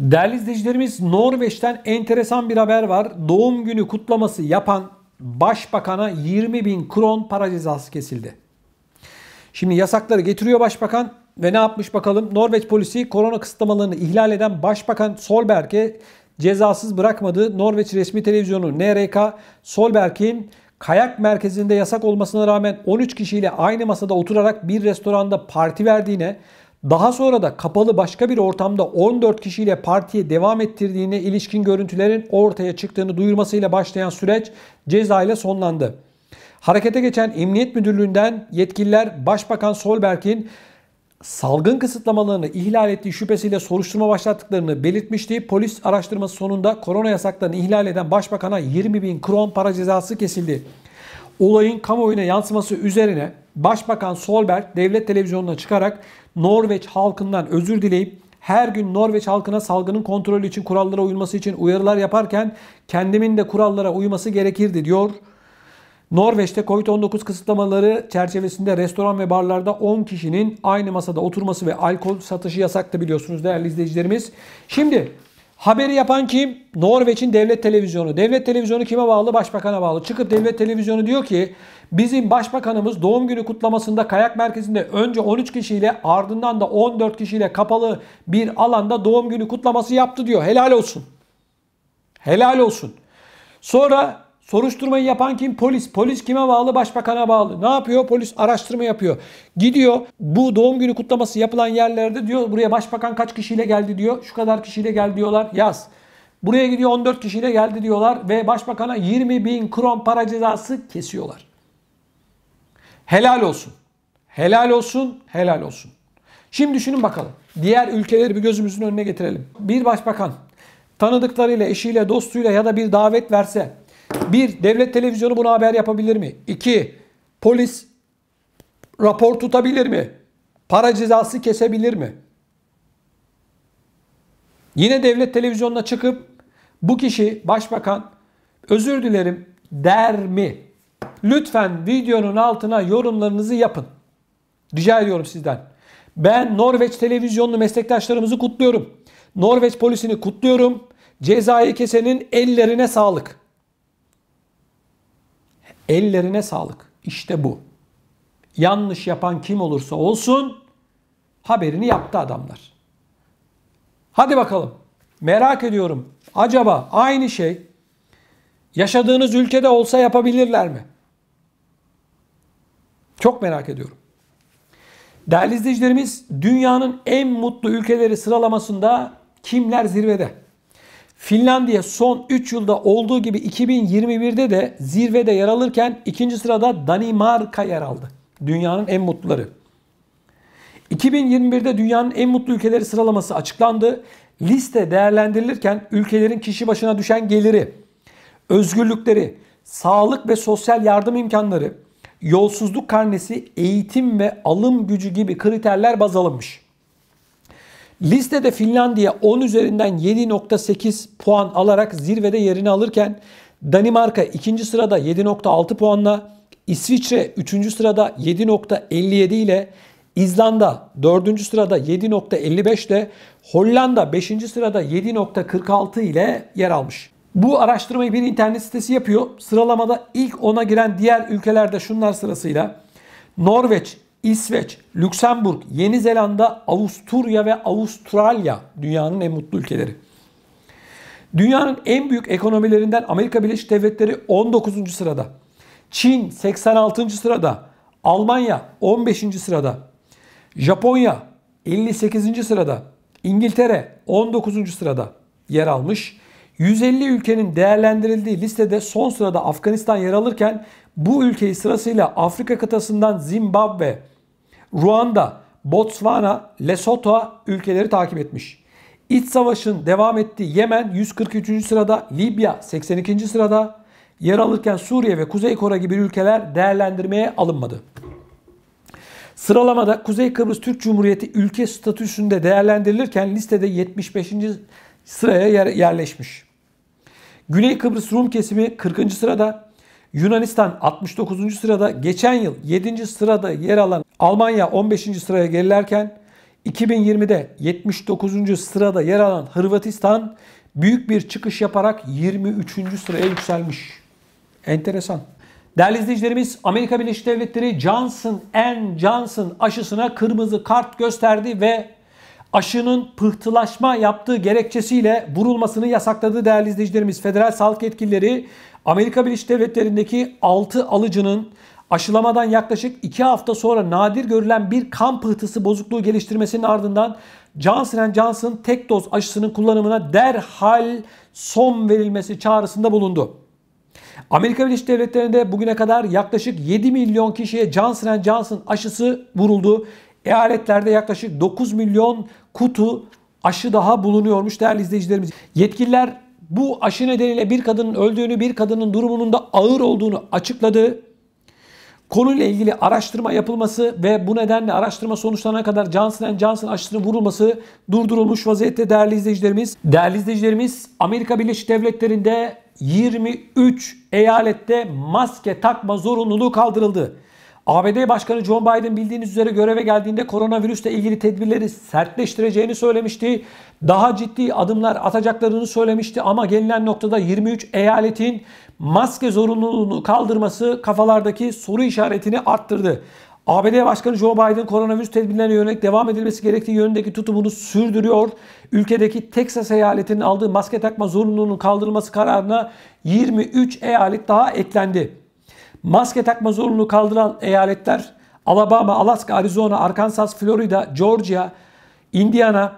Değerli izleyicilerimiz Norveç'ten enteresan bir haber var. Doğum günü kutlaması yapan başbakana 20 bin kron para cezası kesildi. Şimdi yasakları getiriyor başbakan ve ne yapmış bakalım? Norveç polisi korona kısıtlamalarını ihlal eden başbakan Solberg'e cezasız bırakmadı. Norveç resmi televizyonu NRK Solberg'in kayak merkezinde yasak olmasına rağmen 13 kişiyle aynı masada oturarak bir restoranda parti verdiğine daha sonra da kapalı başka bir ortamda 14 kişiyle partiye devam ettirdiğine ilişkin görüntülerin ortaya çıktığını duyurmasıyla başlayan süreç ceza ile sonlandı. Harekete geçen Emniyet Müdürlüğü'nden yetkililer Başbakan Solberg'in salgın kısıtlamalarını ihlal ettiği şüphesiyle soruşturma başlattıklarını belirtmişti. Polis araştırması sonunda korona yasaklarını ihlal eden başbakana 20 bin kron para cezası kesildi. Olayın kamuoyuna yansıması üzerine Başbakan Solberg devlet televizyonuna çıkarak Norveç halkından özür dileyip her gün Norveç halkına salgının kontrolü için kurallara uyulması için uyarılar yaparken kendimin de kurallara uyması gerekirdi diyor. Norveç'te Covid-19 kısıtlamaları çerçevesinde restoran ve barlarda 10 kişinin aynı masada oturması ve alkol satışı yasaktı biliyorsunuz değerli izleyicilerimiz. Şimdi Haberi yapan kim? Norveç'in devlet televizyonu. Devlet televizyonu kime bağlı? Başbakan'a bağlı. Çıkıp devlet televizyonu diyor ki bizim başbakanımız doğum günü kutlamasında kayak merkezinde önce 13 kişiyle ardından da 14 kişiyle kapalı bir alanda doğum günü kutlaması yaptı diyor. Helal olsun. Helal olsun. Sonra Soruşturmayı yapan kim? Polis. Polis kime bağlı? Başbakana bağlı. Ne yapıyor? Polis araştırma yapıyor. Gidiyor bu doğum günü kutlaması yapılan yerlerde diyor buraya başbakan kaç kişiyle geldi diyor. Şu kadar kişiyle geldi diyorlar. Yaz. Buraya gidiyor 14 kişiyle geldi diyorlar ve başbakana 20 bin kron para cezası kesiyorlar. Helal olsun. Helal olsun. Helal olsun. Şimdi düşünün bakalım. Diğer ülkeleri bir gözümüzün önüne getirelim. Bir başbakan tanıdıklarıyla, eşiyle, dostuyla ya da bir davet verse bir, devlet televizyonu buna haber yapabilir mi? İki, polis rapor tutabilir mi? Para cezası kesebilir mi? Yine devlet televizyonuna çıkıp bu kişi başbakan özür dilerim der mi? Lütfen videonun altına yorumlarınızı yapın. Rica ediyorum sizden. Ben Norveç televizyonlu meslektaşlarımızı kutluyorum. Norveç polisini kutluyorum. Cezayı kesenin ellerine sağlık. Ellerine sağlık. İşte bu. Yanlış yapan kim olursa olsun haberini yaptı adamlar. Hadi bakalım. Merak ediyorum. Acaba aynı şey yaşadığınız ülkede olsa yapabilirler mi? Çok merak ediyorum. Değerli izleyicilerimiz dünyanın en mutlu ülkeleri sıralamasında kimler zirvede? Finlandiya son 3 yılda olduğu gibi 2021'de de zirvede yer alırken ikinci sırada Danimarka yer aldı. Dünyanın en mutluları. 2021'de dünyanın en mutlu ülkeleri sıralaması açıklandı. Liste değerlendirilirken ülkelerin kişi başına düşen geliri, özgürlükleri, sağlık ve sosyal yardım imkanları, yolsuzluk karnesi, eğitim ve alım gücü gibi kriterler baz alınmış. Listede Finlandiya 10 üzerinden 7.8 puan alarak zirvede yerini alırken Danimarka 2. sırada 7.6 puanla, İsviçre 3. sırada 7.57 ile, İzlanda 4. sırada 7.55 ile, Hollanda 5. sırada 7.46 ile yer almış. Bu araştırmayı bir internet sitesi yapıyor. Sıralamada ilk 10'a giren diğer ülkelerde şunlar sırasıyla Norveç İsveç, Lüksemburg, Yeni Zelanda, Avusturya ve Avustralya dünyanın en mutlu ülkeleri. Dünyanın en büyük ekonomilerinden Amerika Birleşik Devletleri 19. sırada. Çin 86. sırada. Almanya 15. sırada. Japonya 58. sırada. İngiltere 19. sırada yer almış. 150 ülkenin değerlendirildiği listede son sırada Afganistan yer alırken bu ülkeyi sırasıyla Afrika kıtasından Zimbabwe, Ruanda, Botswana, Lesotho ülkeleri takip etmiş. İç savaşın devam ettiği Yemen 143. sırada, Libya 82. sırada yer alırken Suriye ve Kuzey Kore gibi ülkeler değerlendirmeye alınmadı. Sıralamada Kuzey Kıbrıs Türk Cumhuriyeti ülke statüsünde değerlendirilirken listede 75. sıraya yerleşmiş. Güney Kıbrıs Rum kesimi 40. sırada, Yunanistan 69. sırada geçen yıl 7. sırada yer alan Almanya 15. sıraya gerilerken 2020'de 79. sırada yer alan Hırvatistan büyük bir çıkış yaparak 23. sıraya yükselmiş. Enteresan. Değerli izleyicilerimiz Amerika Birleşik Devletleri Johnson Johnson aşısına kırmızı kart gösterdi ve aşının pıhtılaşma yaptığı gerekçesiyle vurulmasını yasakladı değerli izleyicilerimiz. Federal sağlık yetkilileri Amerika Birleşik Devletleri'ndeki 6 alıcının aşılamadan yaklaşık 2 hafta sonra nadir görülen bir kan pıhtısı bozukluğu geliştirmesinin ardından Johnson Johnson tek doz aşısının kullanımına derhal son verilmesi çağrısında bulundu. Amerika Birleşik Devletleri'nde bugüne kadar yaklaşık 7 milyon kişiye Johnson Johnson aşısı vuruldu. Eyaletlerde yaklaşık 9 milyon kutu aşı daha bulunuyormuş değerli izleyicilerimiz. Yetkililer bu aşı nedeniyle bir kadının öldüğünü, bir kadının durumunun da ağır olduğunu açıkladı. Konuyla ilgili araştırma yapılması ve bu nedenle araştırma sonuçlarına kadar Johnson Johnson aşısının vurulması durdurulmuş vaziyette değerli izleyicilerimiz. Değerli izleyicilerimiz Amerika Birleşik Devletleri'nde 23 eyalette maske takma zorunluluğu kaldırıldı. ABD Başkanı John Biden bildiğiniz üzere göreve geldiğinde koronavirüsle ilgili tedbirleri sertleştireceğini söylemişti. Daha ciddi adımlar atacaklarını söylemişti ama gelinen noktada 23 eyaletin maske zorunluluğunu kaldırması kafalardaki soru işaretini arttırdı. ABD Başkanı Joe Biden koronavirüs tedbirlerine yönelik devam edilmesi gerektiği yönündeki tutumunu sürdürüyor. Ülkedeki Texas eyaletinin aldığı maske takma zorunluluğunun kaldırılması kararına 23 eyalet daha eklendi. Maske takma zorunluluğu kaldıran eyaletler Alabama, Alaska, Arizona, Arkansas, Florida, Georgia, Indiana,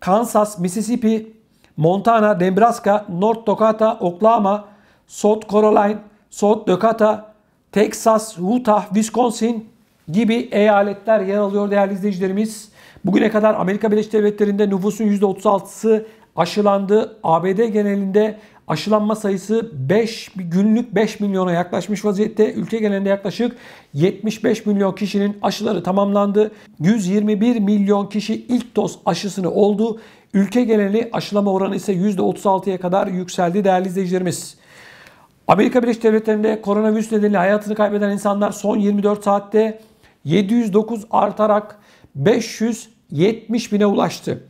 Kansas, Mississippi, Montana, Nebraska, North Dakota, Oklahoma, South Carolina, South Dakota, Texas, Utah, Wisconsin gibi eyaletler yer alıyor değerli izleyicilerimiz. Bugüne kadar Amerika Birleşik Devletleri'nde nüfusun %36'sı aşılandı. ABD genelinde Aşılanma sayısı 5 günlük 5 milyona yaklaşmış vaziyette. Ülke genelinde yaklaşık 75 milyon kişinin aşıları tamamlandı. 121 milyon kişi ilk doz aşısını oldu. Ülke geneli aşılama oranı ise %36'ya kadar yükseldi değerli izleyicilerimiz. Amerika Birleşik Devletleri'nde koronavirüs nedeniyle hayatını kaybeden insanlar son 24 saatte 709 artarak 570 bine ulaştı.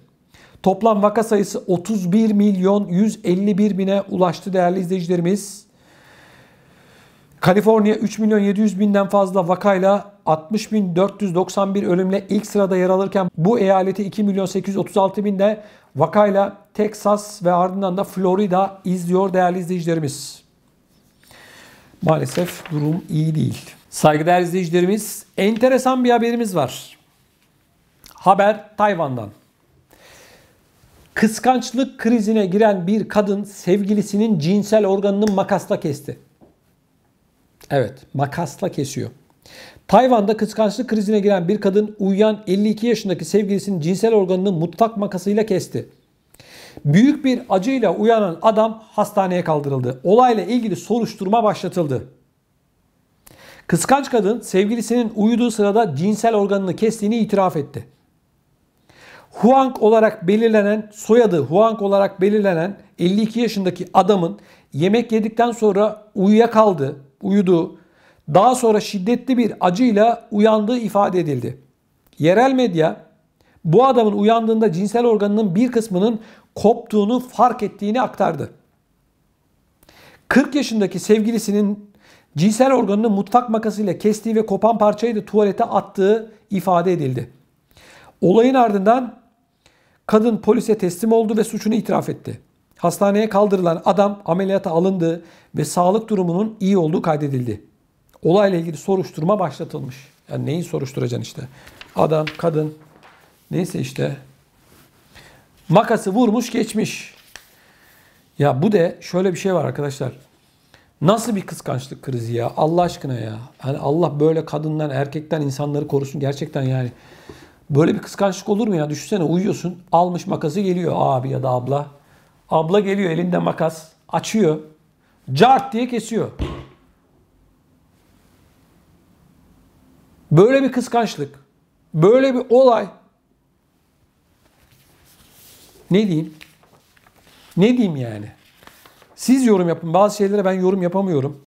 Toplam vaka sayısı 31 milyon 151 bine ulaştı değerli izleyicilerimiz. Kaliforniya 3 milyon 700 binden fazla vakayla 60.491 ölümle ilk sırada yer alırken bu eyaleti 2 milyon 836 binde vakayla Texas ve ardından da Florida izliyor değerli izleyicilerimiz. Maalesef durum iyi değil. Saygıdeğer izleyicilerimiz enteresan bir haberimiz var. Haber Tayvan'dan. Kıskançlık krizine giren bir kadın sevgilisinin cinsel organını makasla kesti. Evet, makasla kesiyor. Tayvan'da kıskançlık krizine giren bir kadın uyuyan 52 yaşındaki sevgilisinin cinsel organını mutfak makasıyla kesti. Büyük bir acıyla uyanan adam hastaneye kaldırıldı. Olayla ilgili soruşturma başlatıldı. Kıskanç kadın sevgilisinin uyuduğu sırada cinsel organını kestiğini itiraf etti. Huang olarak belirlenen soyadı Huang olarak belirlenen 52 yaşındaki adamın yemek yedikten sonra uyuyakaldı, uyudu. daha sonra şiddetli bir acıyla uyandığı ifade edildi. Yerel medya bu adamın uyandığında cinsel organının bir kısmının koptuğunu fark ettiğini aktardı. 40 yaşındaki sevgilisinin cinsel organını mutfak makasıyla kestiği ve kopan parçayı da tuvalete attığı ifade edildi. Olayın ardından Kadın polise teslim oldu ve suçunu itiraf etti. Hastaneye kaldırılan adam ameliyata alındı ve sağlık durumunun iyi olduğu kaydedildi. Olayla ilgili soruşturma başlatılmış. Yani neyi soruşturacaksın işte? Adam, kadın neyse işte makası vurmuş geçmiş. Ya bu de şöyle bir şey var arkadaşlar. Nasıl bir kıskançlık krizi ya Allah aşkına ya. Hani Allah böyle kadından erkekten insanları korusun gerçekten yani. Böyle bir kıskançlık olur mu ya? Düşünsene uyuyorsun. Almış makası geliyor abi ya da abla. Abla geliyor elinde makas. Açıyor. Cart diye kesiyor. Böyle bir kıskançlık. Böyle bir olay. Ne diyeyim? Ne diyeyim yani? Siz yorum yapın. Bazı şeylere ben yorum yapamıyorum.